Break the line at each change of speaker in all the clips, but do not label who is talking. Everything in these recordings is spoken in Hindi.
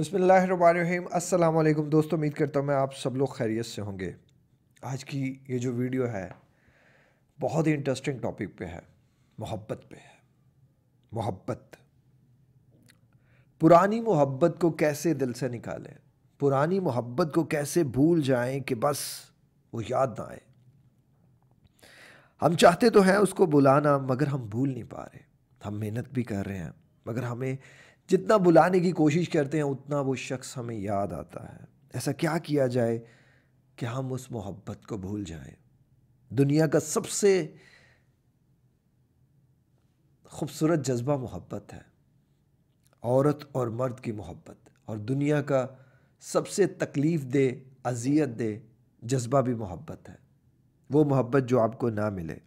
बसमीम अल्लाम दोस्तों उम्मीद करता हूँ मैं आप सब लोग खैरियत से होंगे आज की ये जो वीडियो है बहुत ही इंटरेस्टिंग टॉपिक पे है मोहब्बत पे है मोहब्बत पुरानी मोहब्बत को कैसे दिल से निकालें पुरानी मोहब्बत को कैसे भूल जाएं कि बस वो याद ना आए हम चाहते तो हैं उसको बुलाना मगर हम भूल नहीं पा रहे हम मेहनत भी कर रहे हैं मगर हमें जितना बुलाने की कोशिश करते हैं उतना वो शख्स हमें याद आता है ऐसा क्या किया जाए कि हम उस मोहब्बत को भूल जाएं दुनिया का सबसे खूबसूरत जज्बा मोहब्बत है औरत और मर्द की मोहब्बत और दुनिया का सबसे तकलीफ़ दे अजियत दे जज्बा भी मोहब्बत है वो मोहब्बत जो आपको ना मिले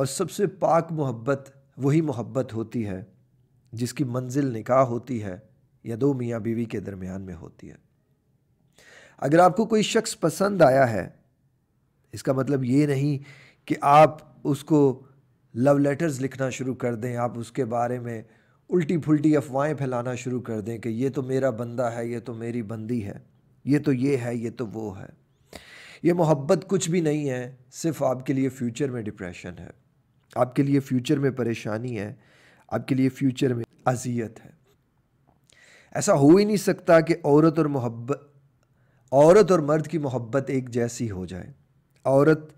और सबसे पाक मोहब्बत वही मोहब्बत होती है जिसकी मंजिल निकाह होती है या दो मियाँ बीवी के दरमियान में होती है अगर आपको कोई शख्स पसंद आया है इसका मतलब ये नहीं कि आप उसको लव लेटर्स लिखना शुरू कर दें आप उसके बारे में उल्टी फुलटी अफवाहें फैलाना शुरू कर दें कि ये तो मेरा बंदा है ये तो मेरी बंदी है ये तो ये है ये तो वो है ये मोहब्बत कुछ भी नहीं है सिर्फ आपके लिए फ्यूचर में डिप्रेशन है आपके लिए फ्यूचर में परेशानी है आपके लिए फ्यूचर में अजियत है ऐसा हो ही नहीं सकता कि औरत और मोहब्बत औरत और मर्द की मोहब्बत एक जैसी हो जाए औरत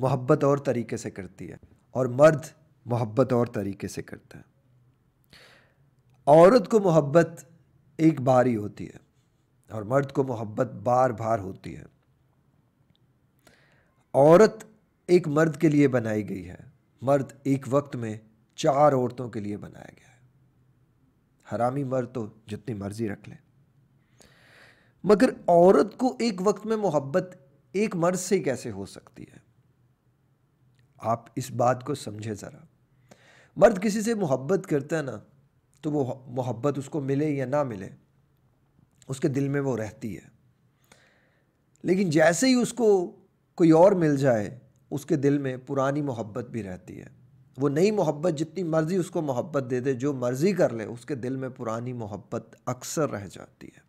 मोहब्बत और तरीके से करती है और मर्द मोहब्बत और तरीके से करता है औरत को मोहब्बत एक बार ही होती है और मर्द को मोहब्बत बार बार होती है औरत एक मर्द के लिए बनाई गई है मर्द एक वक्त में चार औरतों के लिए बनाया गया है हरामी मर्द तो जितनी मर्जी रख ले मगर औरत को एक वक्त में मोहब्बत एक मर्द से कैसे हो सकती है आप इस बात को समझे ज़रा मर्द किसी से मोहब्बत करता है ना तो वो मोहब्बत उसको मिले या ना मिले उसके दिल में वो रहती है लेकिन जैसे ही उसको कोई और मिल जाए उसके दिल में पुरानी मोहब्बत भी रहती है वो नई मोहब्बत जितनी मर्ज़ी उसको मोहब्बत दे दे जो मर्ज़ी कर ले उसके दिल में पुरानी मोहब्बत अक्सर रह जाती है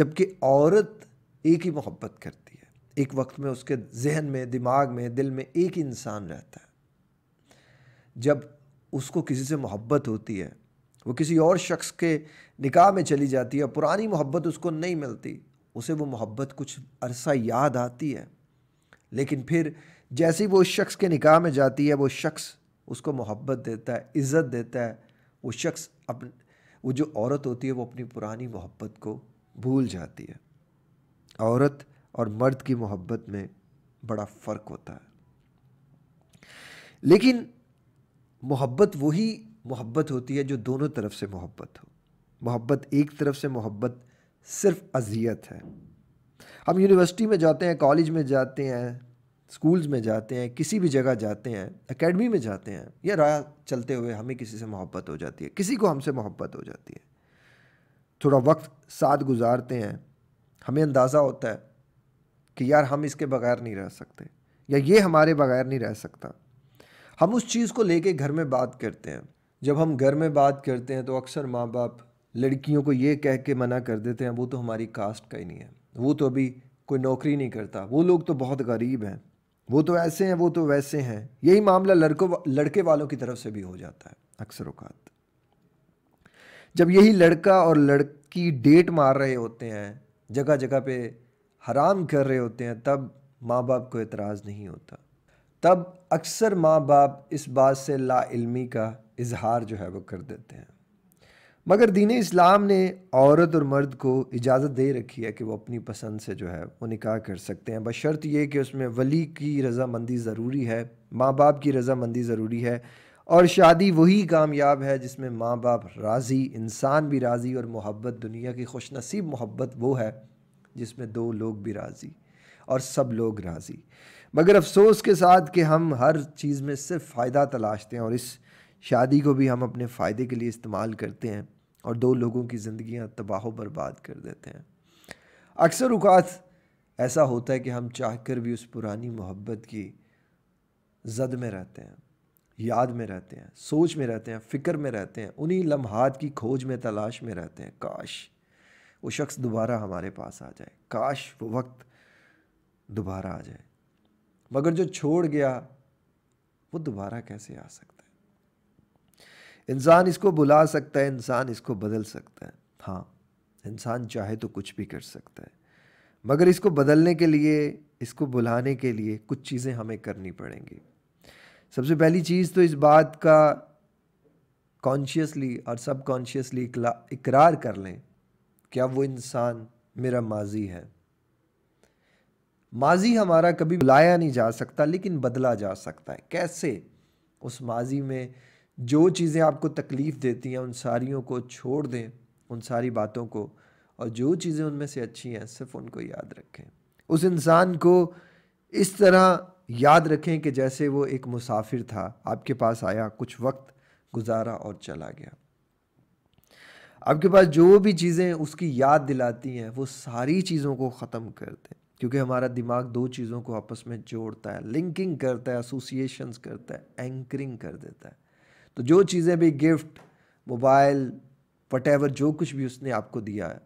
जबकि औरत एक ही मोहब्बत करती है एक वक्त में उसके जहन में दिमाग में दिल में एक ही इंसान रहता है जब उसको किसी से मोहब्बत होती है वो किसी और शख्स के निकाह में चली जाती है पुरानी मोहब्बत उसको नहीं मिलती उसे वो मोहब्बत कुछ अरसा याद आती है लेकिन फिर जैसे ही वो उस शख्स के निकाह में जाती है वो शख्स उसको मोहब्बत देता है इज़्ज़त देता है वो शख्स अपन वो जो औरत होती है वो अपनी पुरानी मोहब्बत को भूल जाती है औरत और मर्द की मोहब्बत में बड़ा फ़र्क होता है लेकिन मोहब्बत वही मोहब्बत होती है जो दोनों तरफ से मोहब्बत हो मोहब्बत एक तरफ से मोहब्बत सिर्फ अजियत है हम यूनिवर्सिटी में जाते हैं कॉलेज में जाते हैं स्कूल्स में जाते हैं किसी भी जगह जाते हैं एकेडमी में जाते हैं या राह चलते हुए हमें किसी से मोहब्बत हो जाती है किसी को हमसे मोहब्बत हो जाती है थोड़ा वक्त साथ गुजारते हैं हमें अंदाज़ा होता है कि यार हम इसके बगैर नहीं रह सकते या ये हमारे बगैर नहीं रह सकता हम उस चीज़ को लेके घर में बात करते हैं जब हम घर में बात करते हैं तो अक्सर माँ बाप लड़कियों को ये कह के मना कर देते हैं वो तो हमारी कास्ट का ही नहीं है वो तो अभी कोई नौकरी नहीं करता वो लोग तो बहुत गरीब हैं वो तो ऐसे हैं वो तो वैसे हैं यही मामला लड़कों लड़के वालों की तरफ से भी हो जाता है अक्सर अवकात जब यही लड़का और लड़की डेट मार रहे होते हैं जगह जगह पे हराम कर रहे होते हैं तब माँ बाप को एतराज़ नहीं होता तब अक्सर माँ बाप इस बात से लाइल्मी का इजहार जो है वो कर देते हैं मगर दीन इस्लाम ने औरत और मर्द को इजाज़त दे रखी है कि वो अपनी पसंद से जो है वो निकाह कर सकते हैं बशर्त ये कि उसमें वली की रजामंदी ज़रूरी है माँ बाप की रजामंदी ज़रूरी है और शादी वही कामयाब है जिसमें माँ बाप राज़ी इंसान भी राज़ी और मोहब्बत दुनिया की खुशनसीब मोहब्बत वो है जिसमें दो लोग भी राज़ी और सब लोग राज़ी मगर अफसोस के साथ कि हम हर चीज़ में सिर्फ फ़ायदा तलाशते हैं और इस शादी को भी हम अपने फ़ायदे के लिए इस्तेमाल करते हैं और दो लोगों की ज़िंदियाँ तबाह बर्बाद कर देते हैं अक्सर उकात ऐसा होता है कि हम चाह कर भी उस पुरानी मोहब्बत की जद में रहते हैं याद में रहते हैं सोच में रहते हैं फ़िक्र में रहते हैं उन्हीं लम्हात की खोज में तलाश में रहते हैं काश वो शख्स दोबारा हमारे पास आ जाए काश वो वक्त दोबारा आ जाए मगर जो छोड़ गया वो दोबारा कैसे आ सकता इंसान इसको बुला सकता है इंसान इसको बदल सकता है हाँ इंसान चाहे तो कुछ भी कर सकता है मगर इसको बदलने के लिए इसको बुलाने के लिए कुछ चीज़ें हमें करनी पड़ेंगी सबसे पहली चीज़ तो इस बात का कॉन्शियसली और सब कॉन्शियसली इकरार कर लें क्या वो इंसान मेरा माजी है माजी हमारा कभी बुलाया नहीं जा सकता लेकिन बदला जा सकता है कैसे उस माजी में जो चीज़ें आपको तकलीफ़ देती हैं उन सारियों को छोड़ दें उन सारी बातों को और जो चीज़ें उनमें से अच्छी हैं सिर्फ उनको याद रखें उस इंसान को इस तरह याद रखें कि जैसे वो एक मुसाफिर था आपके पास आया कुछ वक्त गुजारा और चला गया आपके पास जो भी चीज़ें उसकी याद दिलाती हैं वो सारी चीज़ों को ख़त्म कर दें क्योंकि हमारा दिमाग दो चीज़ों को आपस में जोड़ता है लिंकिंग करता है एसोसिएशंस करता है एंकरिंग कर देता है तो जो चीज़ें भी गिफ्ट मोबाइल वट जो कुछ भी उसने आपको दिया है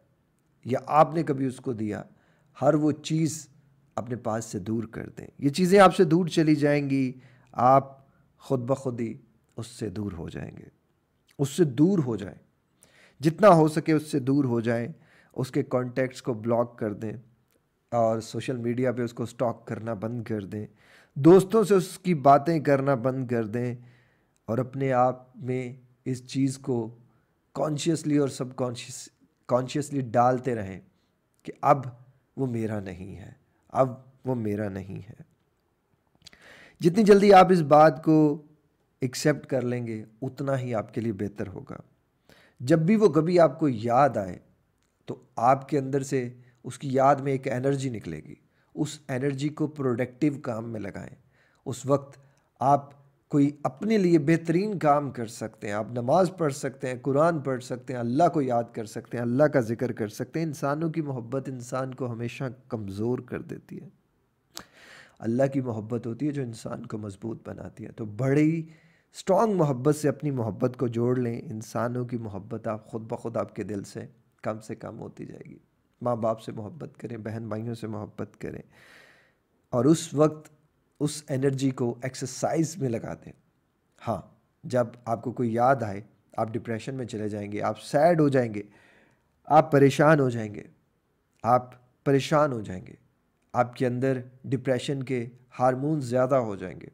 या आपने कभी उसको दिया हर वो चीज़ अपने पास से दूर कर दें ये चीज़ें आपसे दूर चली जाएंगी आप खुद ब खुद ही उससे दूर हो जाएंगे उससे दूर हो जाएं जितना हो सके उससे दूर हो जाएं उसके कॉन्टैक्ट्स को ब्लॉक कर दें और सोशल मीडिया पे उसको स्टॉक करना बंद कर दें दोस्तों से उसकी बातें करना बंद कर दें और अपने आप में इस चीज़ को कॉन्शियसली और सब कॉन्शियस कॉन्शियसली डालते रहें कि अब वो मेरा नहीं है अब वो मेरा नहीं है जितनी जल्दी आप इस बात को एक्सेप्ट कर लेंगे उतना ही आपके लिए बेहतर होगा जब भी वो कभी आपको याद आए तो आपके अंदर से उसकी याद में एक एनर्जी निकलेगी उस एनर्जी को प्रोडक्टिव काम में लगाएं उस वक्त आप कोई अपने लिए बेहतरीन काम कर सकते हैं आप नमाज़ पढ़ सकते हैं कुरान पढ़ सकते हैं अल्लाह को याद कर सकते हैं अल्लाह का ज़िक्र कर सकते हैं इंसानों की मोहब्बत इंसान को हमेशा कमज़ोर कर देती है अल्लाह की मोहब्बत होती है जो इंसान को मजबूत बनाती है तो बड़ी स्ट्रॉन्ग मोहब्बत से अपनी मोहब्बत को जोड़ लें इंसानों की मोहब्बत आप खुद ब खुद आपके दिल से कम से कम होती जाएगी माँ बाप से मोहब्बत करें बहन भाइयों से मोहब्बत करें और उस वक्त उस एनर्जी को एक्सरसाइज में लगा दें हाँ जब आपको कोई याद आए आप डिप्रेशन में चले जाएंगे आप सैड हो जाएंगे आप परेशान हो जाएंगे आप परेशान हो जाएंगे आपके अंदर डिप्रेशन के हारमोन ज़्यादा हो जाएंगे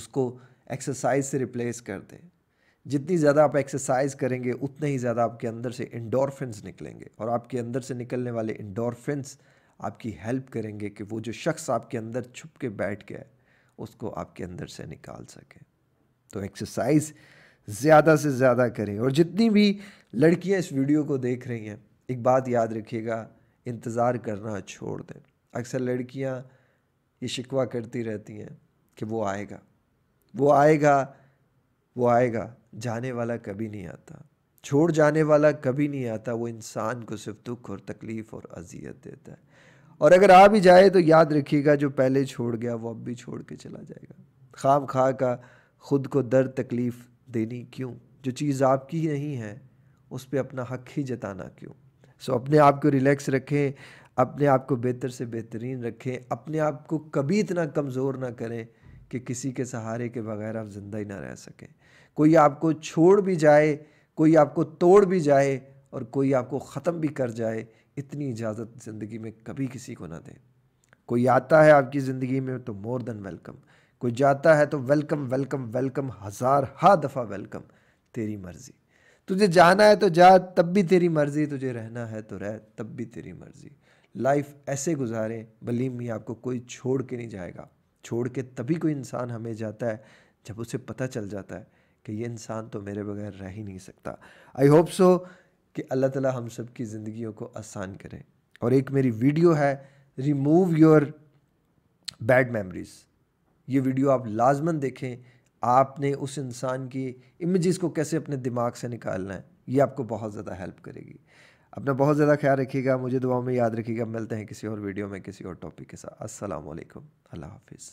उसको एक्सरसाइज से रिप्लेस कर दें जितनी ज़्यादा आप एक्सरसाइज करेंगे उतने ही ज़्यादा आपके अंदर से इंडोरफिनस निकलेंगे और आपके अंदर से निकलने वाले इंडोरफिनस आपकी हेल्प करेंगे कि वो जो शख्स आपके अंदर छुप के बैठ गया उसको आपके अंदर से निकाल सकें तो एक्सरसाइज ज़्यादा से ज़्यादा करें और जितनी भी लड़कियां इस वीडियो को देख रही हैं एक बात याद रखिएगा इंतज़ार करना छोड़ दें अक्सर लड़कियां ये शिकवा करती रहती हैं कि वो आएगा वो आएगा वो आएगा जाने वाला कभी नहीं आता छोड़ जाने वाला कभी नहीं आता वो इंसान को सिर्फ दुख और तकलीफ़ और अजियत देता है और अगर आ भी जाए तो याद रखिएगा जो पहले छोड़ गया वो अब भी छोड़ के चला जाएगा खाम खा का ख़ुद को दर्द तकलीफ़ देनी क्यों जो चीज़ आपकी ही नहीं है उस पर अपना हक ही जताना क्यों सो अपने आप को रिलैक्स रखें अपने आप को बेहतर से बेहतरीन रखें अपने आप को कभी इतना कमज़ोर ना करें कि किसी के सहारे के बगैर आप ज़िंदा ही ना रह सकें कोई आपको छोड़ भी जाए कोई आपको तोड़ भी जाए और कोई आपको ख़त्म भी कर जाए इतनी इजाज़त ज़िंदगी में कभी किसी को ना दें कोई आता है आपकी ज़िंदगी में तो मोर देन वेलकम कोई जाता है तो वेलकम वेलकम वेलकम हज़ार हा दफ़ा वेलकम तेरी मर्ज़ी तुझे जाना है तो जा तब भी तेरी मर्ज़ी तुझे रहना है तो रह तब भी तेरी मर्ज़ी लाइफ ऐसे गुजारें बलीम ये आपको कोई छोड़ के नहीं जाएगा छोड़ के तभी कोई इंसान हमें जाता है जब उसे पता चल जाता है कि ये इंसान तो मेरे बगैर रह ही नहीं सकता आई होप सो कि अल्लाह ताला हम सब की ज़िंदगियों को आसान करे और एक मेरी वीडियो है रिमूव योर बैड मेमोरीज़ ये वीडियो आप लाजमन देखें आपने उस इंसान की इमेजेस को कैसे अपने दिमाग से निकालना है ये आपको बहुत ज़्यादा हेल्प करेगी अपना बहुत ज़्यादा ख्याल रखिएगा मुझे दुआ में याद रखिएगा मिलते हैं किसी और वीडियो में किसी और टॉपिक के साथ असलकम अल्लाह हाफिज़